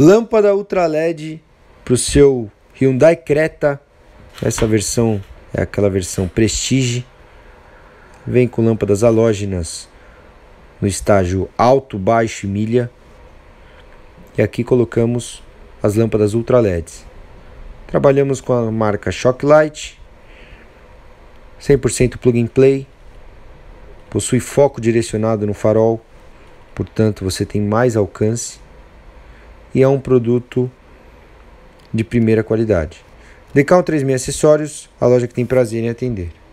Lâmpada Ultra LED para o seu Hyundai Creta. Essa versão é aquela versão Prestige. Vem com lâmpadas halógenas no estágio alto, baixo e milha. E aqui colocamos as lâmpadas Ultra LEDs. Trabalhamos com a marca Shocklight. 100% plug and play. Possui foco direcionado no farol, portanto você tem mais alcance e é um produto de primeira qualidade. Decal 36 Acessórios, a loja que tem prazer em atender.